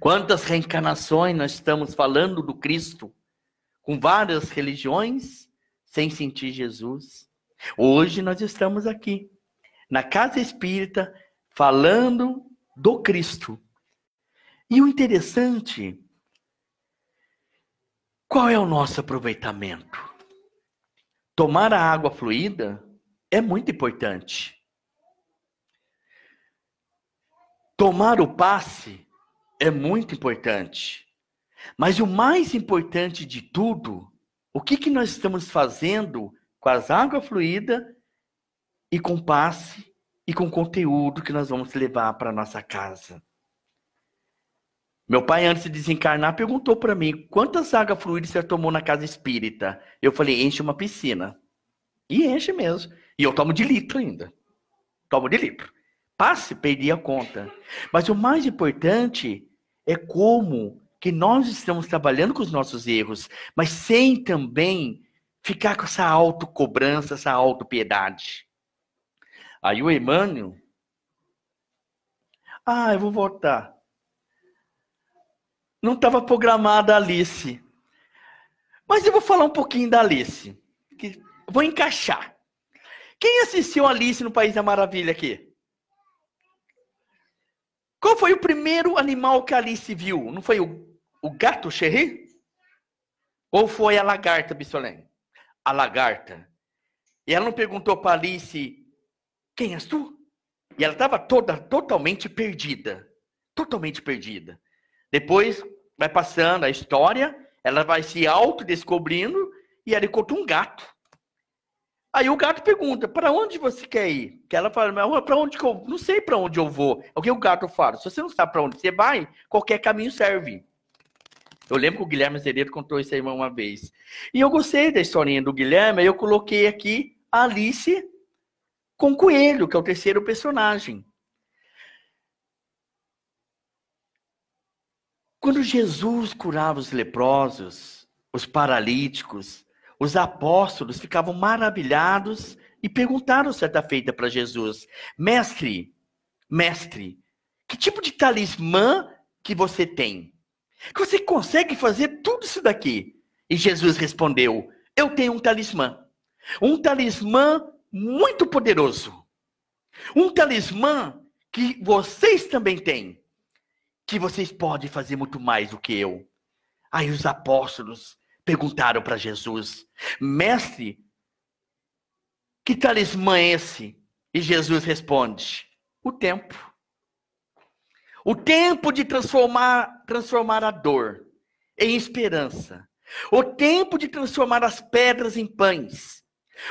Quantas reencarnações nós estamos falando do Cristo, com várias religiões, sem sentir Jesus. Hoje nós estamos aqui, na casa espírita, falando do Cristo. E o interessante, qual é o nosso aproveitamento? Tomar a água fluida é muito importante. Tomar o passe é muito importante. Mas o mais importante de tudo, o que, que nós estamos fazendo com as águas fluídas e com passe e com conteúdo que nós vamos levar para nossa casa. Meu pai, antes de desencarnar, perguntou para mim quantas águas fluídas você tomou na casa espírita. Eu falei, enche uma piscina. E enche mesmo. E eu tomo de litro ainda. Tomo de litro. Passe, perdi a conta. Mas o mais importante é como que nós estamos trabalhando com os nossos erros, mas sem também ficar com essa autocobrança, essa autopiedade. Aí o Emmanuel. Ah, eu vou voltar. Não estava programada a Alice. Mas eu vou falar um pouquinho da Alice. Que vou encaixar. Quem assistiu Alice no País da Maravilha aqui? Qual foi o primeiro animal que a Alice viu? Não foi o, o gato xerri? Ou foi a lagarta, Bissolene? A lagarta. E ela não perguntou para Alice quem és tu? E ela estava toda totalmente perdida. Totalmente perdida. Depois vai passando a história, ela vai se autodescobrindo e ela encontra um gato. Aí o gato pergunta: "Para onde você quer ir?" Que ela fala: "Para onde que eu não sei para onde eu vou". É o que o gato fala? Se você não sabe para onde você vai, qualquer caminho serve. Eu lembro que o Guilherme Zereiro contou isso aí uma vez. E eu gostei da historinha do Guilherme, eu coloquei aqui a Alice com o coelho, que é o terceiro personagem. Quando Jesus curava os leprosos, os paralíticos, os apóstolos ficavam maravilhados e perguntaram certa feita para Jesus: Mestre, mestre, que tipo de talismã que você tem? Que você consegue fazer tudo isso daqui? E Jesus respondeu: Eu tenho um talismã. Um talismã muito poderoso. Um talismã que vocês também têm, que vocês podem fazer muito mais do que eu. Aí os apóstolos perguntaram para Jesus: Mestre, que talismã é esse? E Jesus responde: O tempo. O tempo de transformar, transformar a dor em esperança. O tempo de transformar as pedras em pães.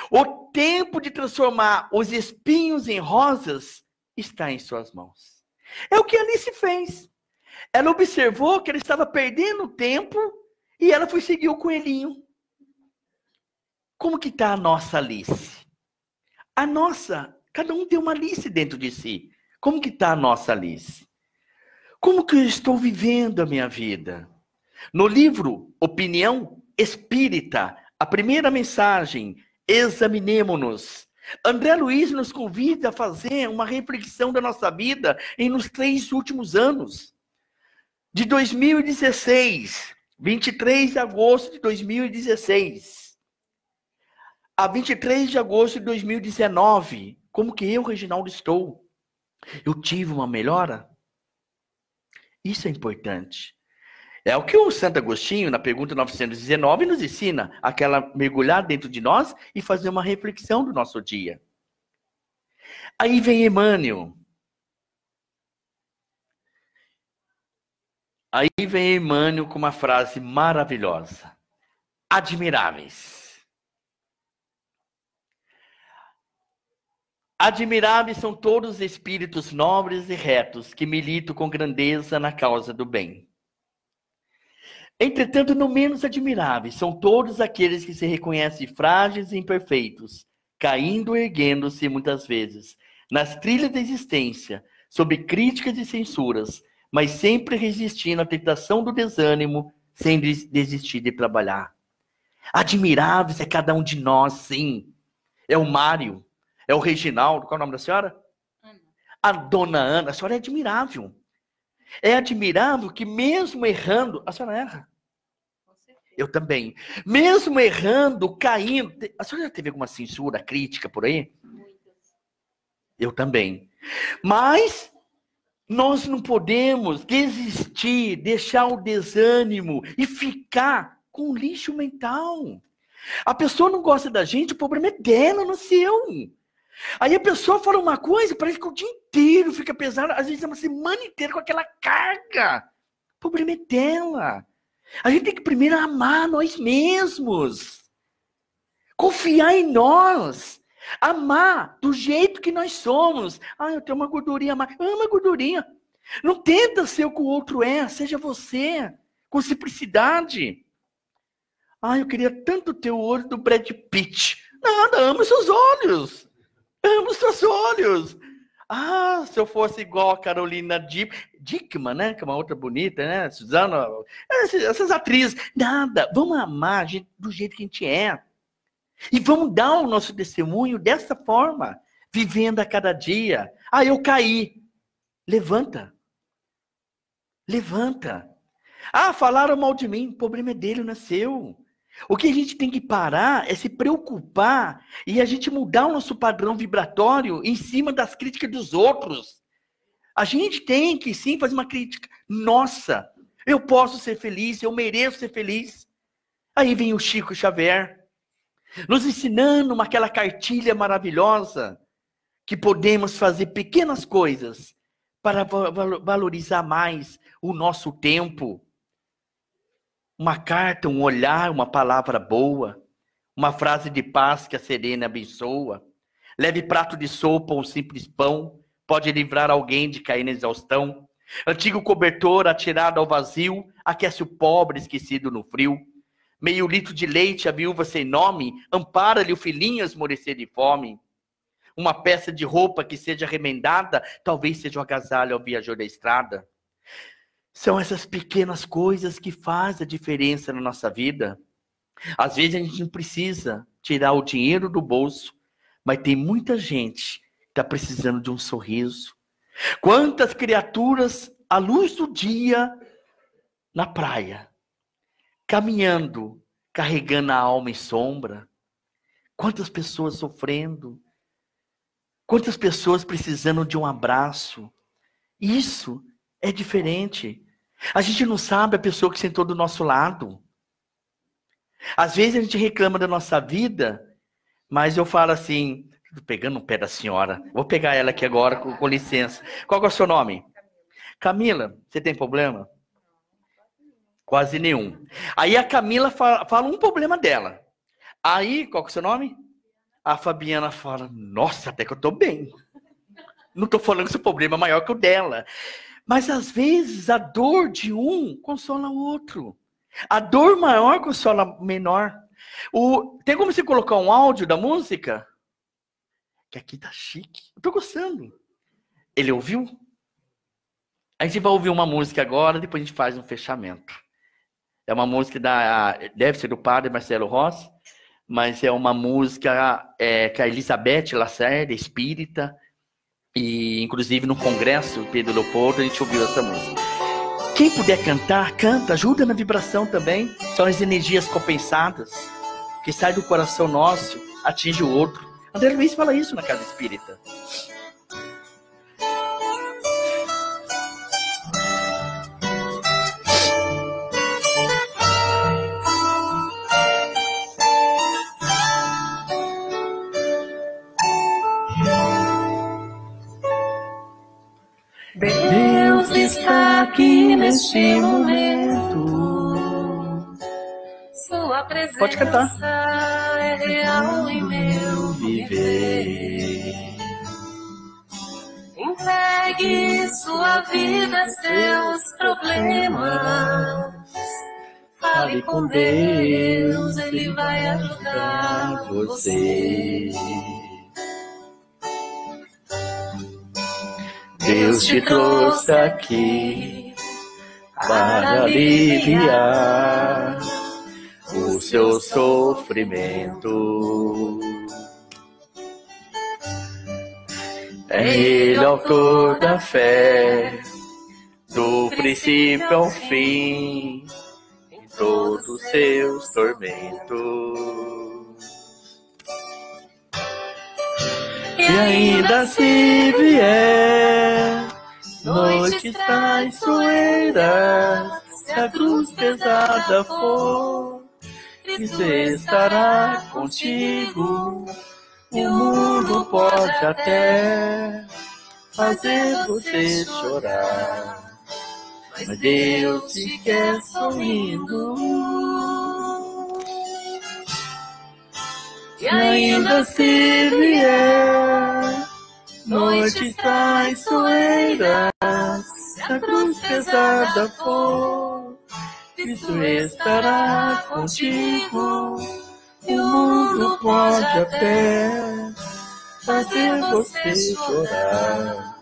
O tempo de transformar os espinhos em rosas está em suas mãos. É o que Alice fez. Ela observou que ela estava perdendo tempo e ela foi seguir o coelhinho. Como que está a nossa Alice? A nossa, cada um tem uma Alice dentro de si. Como que está a nossa Alice? Como que eu estou vivendo a minha vida? No livro Opinião Espírita, a primeira mensagem examinemos-nos. André Luiz nos convida a fazer uma reflexão da nossa vida em nos três últimos anos. De 2016, 23 de agosto de 2016, a 23 de agosto de 2019, como que eu, Reginaldo, estou? Eu tive uma melhora? Isso é importante. É o que o Santo Agostinho, na pergunta 919, nos ensina, aquela mergulhar dentro de nós e fazer uma reflexão do nosso dia. Aí vem Emmanuel. Aí vem Emmanuel com uma frase maravilhosa. Admiráveis. Admiráveis são todos os espíritos nobres e retos que militam com grandeza na causa do bem Entretanto, no menos admiráveis são todos aqueles que se reconhecem frágeis e imperfeitos, caindo e erguendo-se muitas vezes, nas trilhas da existência, sob críticas e censuras, mas sempre resistindo à tentação do desânimo, sem desistir de trabalhar. Admiráveis é cada um de nós, sim. É o Mário, é o Reginaldo, qual é o nome da senhora? Ana. A dona Ana, a senhora é admirável. É admirável que mesmo errando, a senhora erra. Eu também. Mesmo errando, caindo. A senhora já teve alguma censura, crítica por aí? Eu também. Mas nós não podemos desistir, deixar o desânimo e ficar com lixo mental. A pessoa não gosta da gente, o problema é dela, não é seu. Aí a pessoa fala uma coisa, parece que o dia inteiro fica pesado, às vezes é uma semana inteira com aquela carga. O problema é dela. A gente tem que primeiro amar nós mesmos. Confiar em nós. Amar do jeito que nós somos. Ah, eu tenho uma gordurinha, mas ama a gordurinha. Não tenta ser o que o outro é, seja você, com simplicidade. Ah, eu queria tanto ter o olho do Brad Pitt. Nada, ama os seus olhos. Ama os seus olhos. Ah, se eu fosse igual a Carolina Dickman, né? Que é uma outra bonita, né? Suzana, essas, essas atrizes, nada. Vamos amar gente, do jeito que a gente é. E vamos dar o nosso testemunho dessa forma, vivendo a cada dia. Ah, eu caí. Levanta. Levanta. Ah, falaram mal de mim. O problema é dele, não é seu. O que a gente tem que parar é se preocupar e a gente mudar o nosso padrão vibratório em cima das críticas dos outros. A gente tem que sim fazer uma crítica. Nossa, eu posso ser feliz, eu mereço ser feliz. Aí vem o Chico Xavier nos ensinando aquela cartilha maravilhosa que podemos fazer pequenas coisas para valorizar mais o nosso tempo uma carta, um olhar, uma palavra boa, uma frase de paz que a serena abençoa. Leve prato de sopa ou um simples pão, pode livrar alguém de cair na exaustão. Antigo cobertor atirado ao vazio, aquece o pobre esquecido no frio. Meio litro de leite a viúva sem nome, ampara-lhe o filhinho a esmorecer de fome. Uma peça de roupa que seja remendada, talvez seja um agasalho ao viajor da estrada. São essas pequenas coisas que fazem a diferença na nossa vida. Às vezes a gente não precisa tirar o dinheiro do bolso, mas tem muita gente que está precisando de um sorriso. Quantas criaturas à luz do dia na praia, caminhando, carregando a alma em sombra. Quantas pessoas sofrendo, quantas pessoas precisando de um abraço. Isso é diferente. A gente não sabe a pessoa que sentou do nosso lado. Às vezes a gente reclama da nossa vida, mas eu falo assim, tô pegando um pé da senhora. Vou pegar ela aqui agora, com, com licença. Qual é o seu nome? Camila, você tem problema? Quase nenhum. Aí a Camila fala, fala um problema dela. Aí, qual é o seu nome? A Fabiana fala, nossa, até que eu tô bem. Não tô falando que o problema é maior que o dela. Mas às vezes a dor de um consola o outro. A dor maior consola menor. O... Tem como você colocar um áudio da música? Que aqui tá chique. Eu tô gostando. Ele ouviu? A gente vai ouvir uma música agora, depois a gente faz um fechamento. É uma música da. Deve ser do padre Marcelo Rossi, mas é uma música é, que a Elizabeth Lacerda, espírita, e inclusive no congresso Pedro Leopoldo a gente ouviu essa música. Quem puder cantar, canta, ajuda na vibração também. São as energias compensadas que sai do coração nosso, atinge o outro. André Luiz fala isso na Casa Espírita. está aqui neste momento. Sua presença Pode cantar. é real em meu viver. Entregue sua vida, seus problemas. Fale com Deus, Ele vai ajudar você. Deus te trouxe aqui para aliviar o seu sofrimento. É Ele autor da fé, do princípio ao fim, em todos os seus tormentos. E ainda se vier noites traiçoeiras, se a cruz pesada for, Cristo estará contigo. O mundo pode até fazer você chorar, mas Deus te quer sorrindo. E ainda se vier. Noites traiçoeiras, se a cruz pesada for, Cristo estará contigo. O mundo pode até fazer você chorar,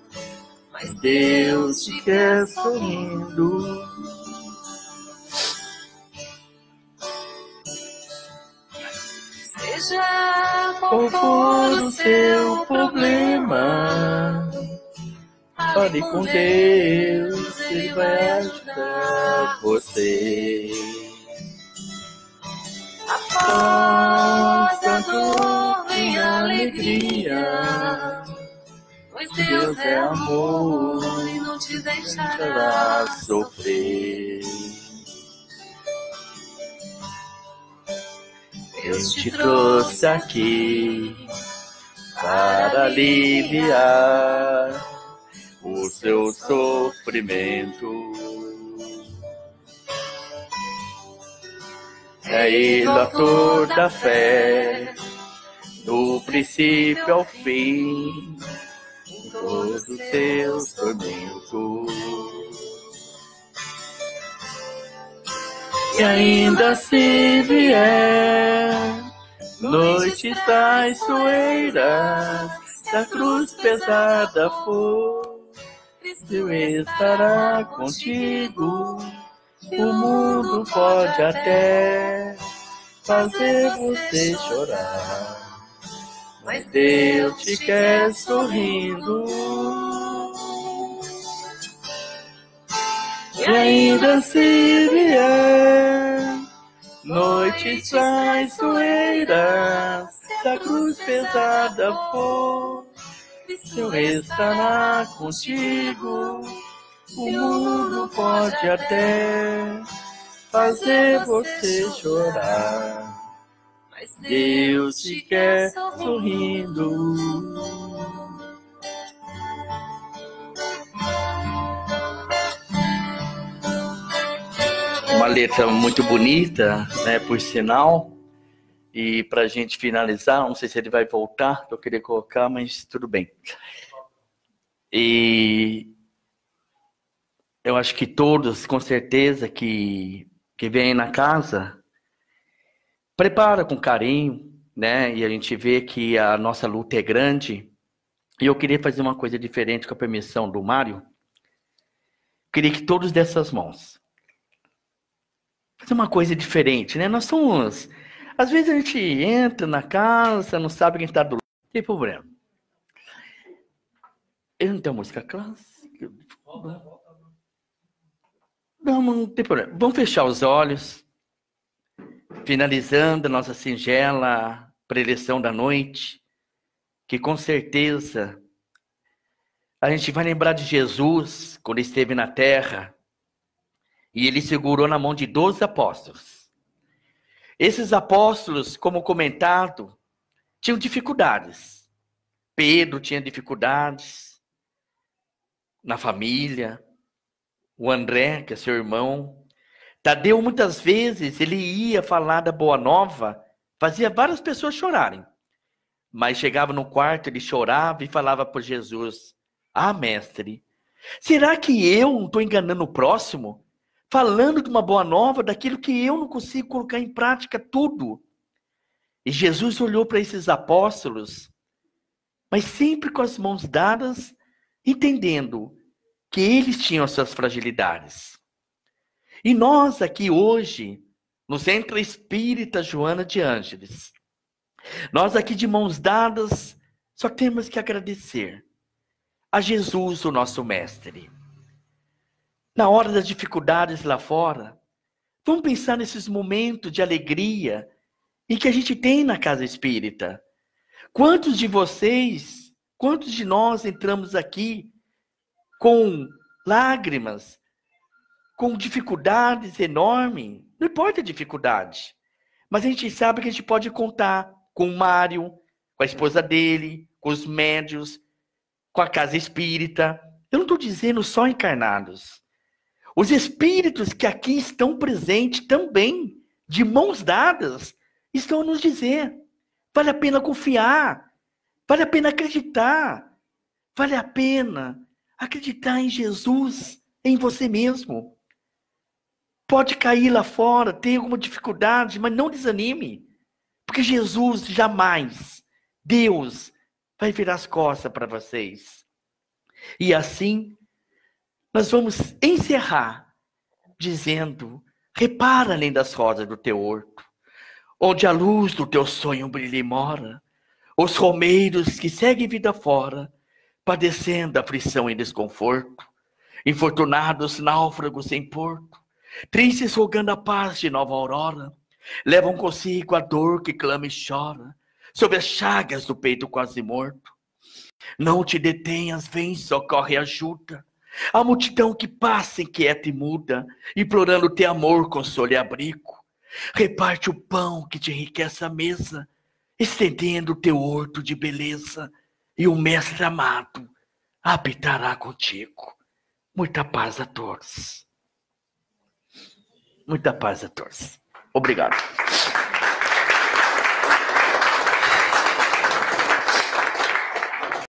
mas Deus te quer sorrindo. seja qual for o seu problema, fale com Deus, Ele vai ajudar você. Após a dor vem a alegria, pois Deus é amor e não te deixará sofrer. Deus te trouxe aqui para aliviar o seu sofrimento. É Ele o toda fé, do princípio ao fim, em todos os seus tormentos. e ainda se vier. Noites traiçoeiras, da cruz pesada for, eu estará contigo. O mundo pode até fazer você chorar, mas Deus te quer sorrindo. E ainda se vier noites traiçoeiras, se a cruz pesada for, eu estará contigo. O mundo pode até fazer você chorar, mas Deus te quer sorrindo. letra muito bonita, né, por sinal. E para a gente finalizar, não sei se ele vai voltar, que eu queria colocar, mas tudo bem. E eu acho que todos, com certeza, que, que vêm na casa, prepara com carinho, né? E a gente vê que a nossa luta é grande. E eu queria fazer uma coisa diferente com a permissão do Mário. Queria que todos dessas mãos fazer uma coisa diferente, né? Nós somos. Às vezes a gente entra na casa, não sabe quem está do lado, não tem problema. Eu não tenho música clássica. Não, não tem problema. Vamos fechar os olhos, finalizando a nossa singela preleção da noite, que com certeza a gente vai lembrar de Jesus quando esteve na terra e ele segurou na mão de 12 apóstolos. Esses apóstolos, como comentado, tinham dificuldades. Pedro tinha dificuldades na família. O André, que é seu irmão. Tadeu, muitas vezes, ele ia falar da Boa Nova, fazia várias pessoas chorarem. Mas chegava no quarto, ele chorava e falava para Jesus: Ah, mestre, será que eu estou enganando o próximo? falando de uma boa nova, daquilo que eu não consigo colocar em prática tudo. E Jesus olhou para esses apóstolos, mas sempre com as mãos dadas, entendendo que eles tinham as suas fragilidades. E nós aqui hoje, no Centro Espírita Joana de Ângeles, nós aqui de mãos dadas, só temos que agradecer a Jesus, o nosso Mestre na hora das dificuldades lá fora. Vamos pensar nesses momentos de alegria e que a gente tem na casa espírita. Quantos de vocês, quantos de nós entramos aqui com lágrimas, com dificuldades enormes? Não importa a dificuldade, mas a gente sabe que a gente pode contar com o Mário, com a esposa dele, com os médios, com a casa espírita. Eu não estou dizendo só encarnados. Os espíritos que aqui estão presentes também, de mãos dadas, estão a nos dizer: vale a pena confiar, vale a pena acreditar, vale a pena acreditar em Jesus, em você mesmo. Pode cair lá fora, ter alguma dificuldade, mas não desanime, porque Jesus jamais, Deus, vai virar as costas para vocês. E assim nós vamos encerrar dizendo: repara além das rosas do teu horto, onde a luz do teu sonho brilha e mora, os romeiros que seguem vida fora, padecendo aflição e desconforto, infortunados náufragos sem porto, tristes rogando a paz de nova aurora, levam consigo a dor que clama e chora, sob as chagas do peito quase morto. Não te detenhas, vem, socorre e ajuda. A multidão que passa inquieta e muda, implorando teu amor, consolo e abrigo. Reparte o pão que te enriquece a mesa, estendendo teu horto de beleza, e o mestre amado habitará contigo. Muita paz a todos. Muita paz a todos. Obrigado.